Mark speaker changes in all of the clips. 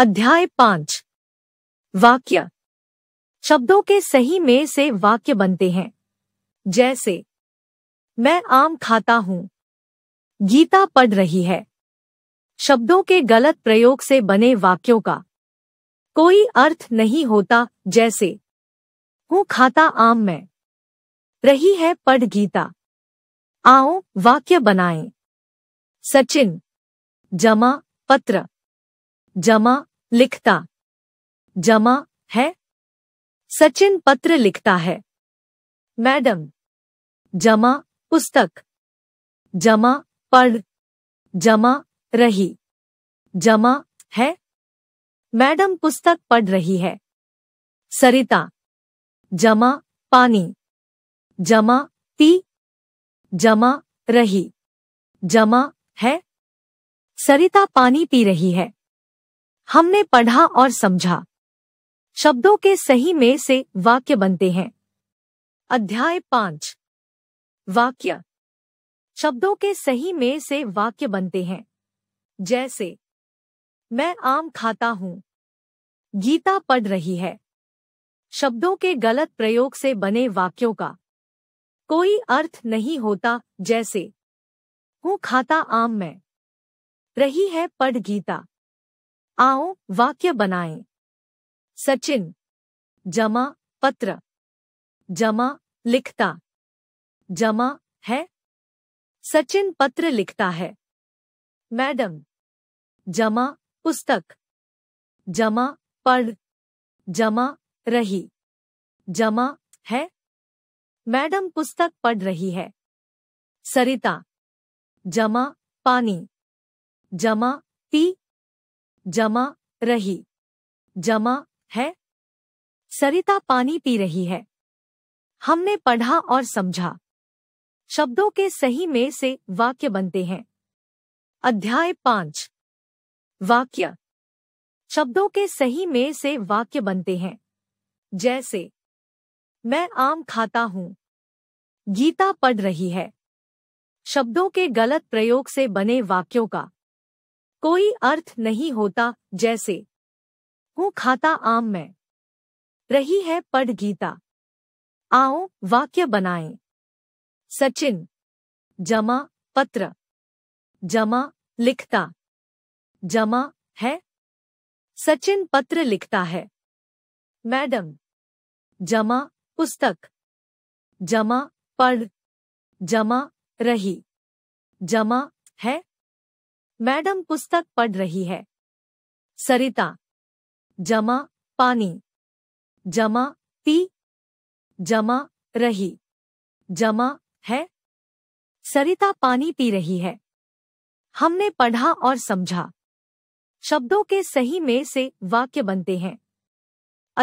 Speaker 1: अध्याय पांच वाक्य शब्दों के सही में से वाक्य बनते हैं जैसे मैं आम खाता हूं गीता पढ़ रही है शब्दों के गलत प्रयोग से बने वाक्यों का कोई अर्थ नहीं होता जैसे हूं खाता आम मैं रही है पढ़ गीता आओ वाक्य बनाएं सचिन जमा पत्र जमा लिखता जमा है सचिन पत्र लिखता है मैडम जमा पुस्तक जमा पढ़ जमा रही जमा है मैडम पुस्तक पढ़ रही है सरिता जमा पानी जमा ती जमा रही जमा है सरिता पानी पी रही है हमने पढ़ा और समझा शब्दों के सही में से वाक्य बनते हैं अध्याय पांच वाक्य शब्दों के सही में से वाक्य बनते हैं जैसे मैं आम खाता हूं गीता पढ़ रही है शब्दों के गलत प्रयोग से बने वाक्यों का कोई अर्थ नहीं होता जैसे हूँ खाता आम मैं रही है पढ़ गीता आओ वाक्य बनाएं। सचिन जमा पत्र जमा लिखता जमा है सचिन पत्र लिखता है मैडम जमा पुस्तक जमा पढ़ जमा रही जमा है मैडम पुस्तक पढ़ रही है सरिता जमा पानी जमा पी जमा रही जमा है सरिता पानी पी रही है हमने पढ़ा और समझा शब्दों के सही में से वाक्य बनते हैं अध्याय पांच वाक्य शब्दों के सही में से वाक्य बनते हैं जैसे मैं आम खाता हूं गीता पढ़ रही है शब्दों के गलत प्रयोग से बने वाक्यों का कोई अर्थ नहीं होता जैसे हूँ खाता आम में रही है पढ़ गीता आओ वाक्य बनाएं सचिन जमा पत्र जमा लिखता जमा है सचिन पत्र लिखता है मैडम जमा पुस्तक जमा पढ़ जमा रही जमा है मैडम पुस्तक पढ़ रही है सरिता जमा पानी जमा पी जमा रही जमा है सरिता पानी पी रही है हमने पढ़ा और समझा शब्दों के सही में से वाक्य बनते हैं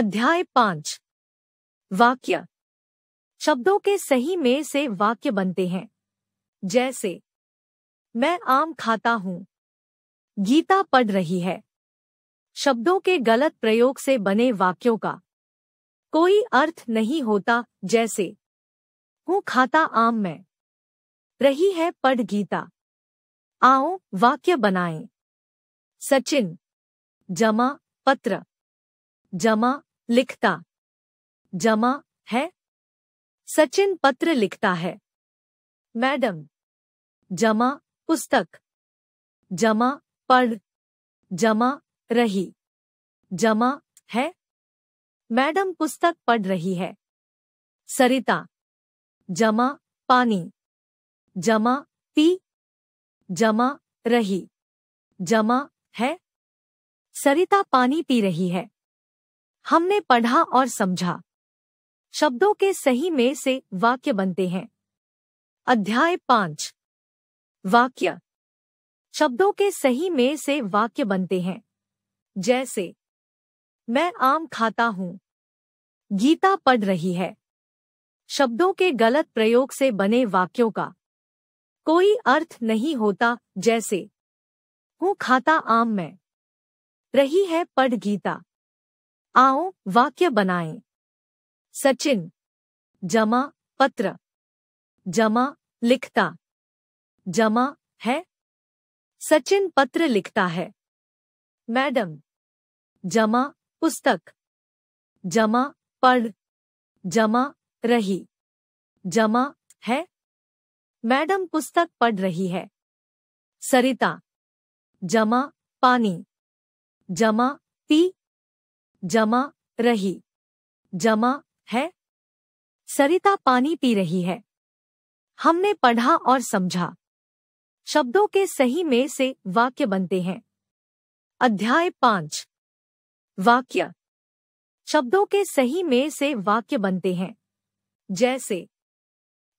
Speaker 1: अध्याय पांच वाक्य शब्दों के सही में से वाक्य बनते हैं जैसे मैं आम खाता हूँ गीता पढ़ रही है शब्दों के गलत प्रयोग से बने वाक्यों का कोई अर्थ नहीं होता जैसे हूँ खाता आम मैं रही है पढ़ गीता आओ वाक्य बनाएं सचिन जमा पत्र जमा लिखता जमा है सचिन पत्र लिखता है मैडम जमा पुस्तक जमा पढ़ जमा रही जमा है मैडम पुस्तक पढ़ रही है सरिता जमा पानी जमा पी जमा रही जमा है सरिता पानी पी रही है हमने पढ़ा और समझा शब्दों के सही में से वाक्य बनते हैं अध्याय पांच वाक्य शब्दों के सही में से वाक्य बनते हैं जैसे मैं आम खाता हूँ गीता पढ़ रही है शब्दों के गलत प्रयोग से बने वाक्यों का कोई अर्थ नहीं होता जैसे हूँ खाता आम मैं रही है पढ़ गीता आओ वाक्य बनाएं सचिन जमा पत्र जमा लिखता जमा है सचिन पत्र लिखता है मैडम जमा पुस्तक जमा पढ़ जमा रही जमा है मैडम पुस्तक पढ़ रही है सरिता जमा पानी जमा पी जमा रही जमा है सरिता पानी पी रही है हमने पढ़ा और समझा शब्दों के सही में से वाक्य बनते हैं अध्याय पांच वाक्य शब्दों के सही में से वाक्य बनते हैं जैसे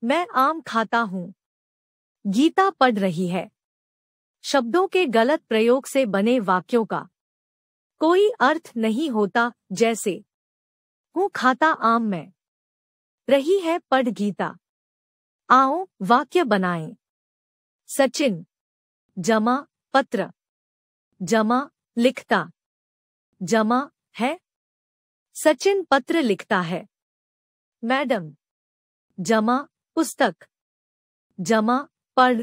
Speaker 1: मैं आम खाता हूं गीता पढ़ रही है शब्दों के गलत प्रयोग से बने वाक्यों का कोई अर्थ नहीं होता जैसे हूँ खाता आम मैं रही है पढ़ गीता आओ वाक्य बनाएं सचिन जमा पत्र जमा लिखता जमा है सचिन पत्र लिखता है मैडम जमा पुस्तक जमा पढ़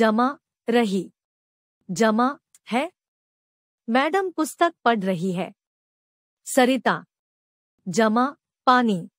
Speaker 1: जमा रही जमा है मैडम पुस्तक पढ़ रही है सरिता जमा पानी